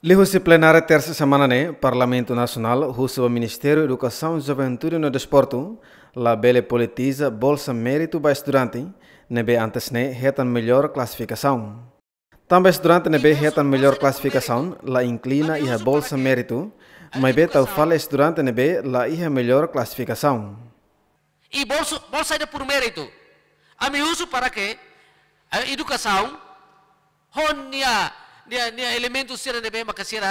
Lihusip plenária terça semana né, Parlamento Nacional, russo o Ministério Educação, Juventude e no Desporto, la bele politiza bolsa mérito para estudante, nebe antes né, retan melhor classificação. Também estudante nebe retan melhor classificação, la inclina e a bolsa mérito, mas be tau fala estudante nebe la iha melhor classificação. E bolsa, bolsa é por mérito. A me uso para que a educação, honia, nia nia elementu sira ne be makasira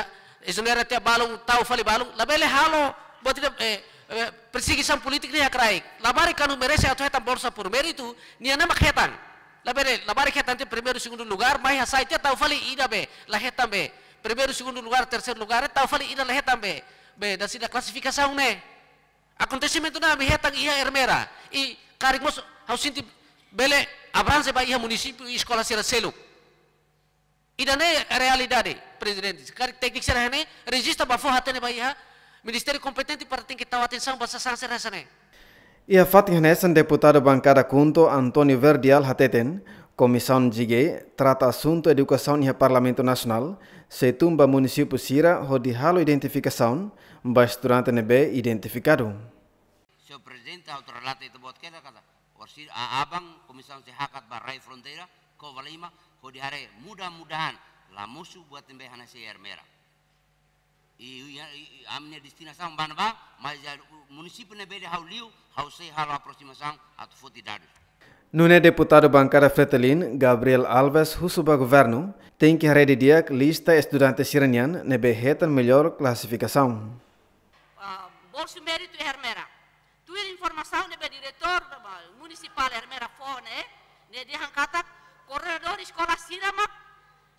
isolera te balung tau fali balung labele halo buat eh, eh, perseguição política ni akrai labari kanu merece atau hetan bolsa por mérito nia nama hetan labele labari hetan te primeiro segundo lugar mai hasai te tau fali ida be la hetan be primeiro segundo lugar terceiro lugar tau fali ida la hetan be be da sida classificação né acontecimento na hetan ia ermera e carimos hausinti bele abrance ba ia município e escola sira seluk Idane realidade, presidente. Tem que ser rené, registra bafu hatene Bahia, Ministeri kompetenti para ter que sang bahasa sang essa sanção Ia fatin renesan deputado bancada kunto Antônio Verdial Hateten, comissão jige, trata asunto edukasaun e parlamento nasional, setumba munisipu Sira, onde halo identificação, mas durante nebe identificado. Senhor presidente, buat kena kata botkela, abang comissão sehakat barai frontera, kau covalima, ko hare mudah-mudahan lamusu buat tembe hana air merah. I amne distina sang ban ba majar munisipi ne bede hauliu hausei halo sang atu futi dadu. Nune deputado bancada Fretelin, Gabriel Alves, Husuba Governo, tem que diak lista estudantes iranian nebe retan melhor classificação. Uh, ah, bolso mérito Hermera. Tu informação be diretor municipal Hermera Fone, eh? ne dihan katak corredores escola sidama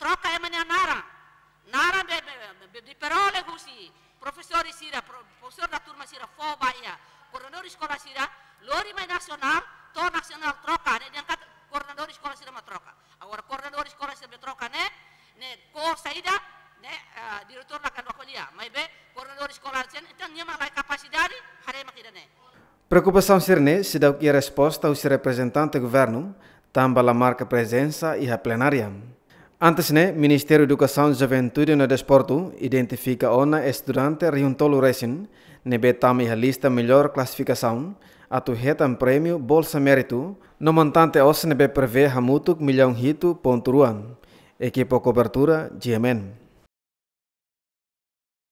troca é mané nara. Nara de perole gusi. Professor de sira, professor da turma sira fo baia. Coordenador escola sira, lori mais nacional, to nacional troca, né? Diangkat coordenador escola sira uma troca. Agora coordenador escola sira troca, né? Né, co saída, né, diretor da candocolia. Mas bem coordenador escola sen, então nem mais capacidade, harema kida né. Preocupação sirne, né, se dá que a resposta ao seu representante governo, tambah a marca presença e a plenária. Antes, né, Ministério Educação, Juventude e Desporto identifica ona estudante Riuntolo Racing, nebe tam a lista melhor classificação, a atu retam prêmio Bolsa Mérito, no montante os nebe prevê hamutuk milhão hito ponturuan. Equipo cobertura, GMN.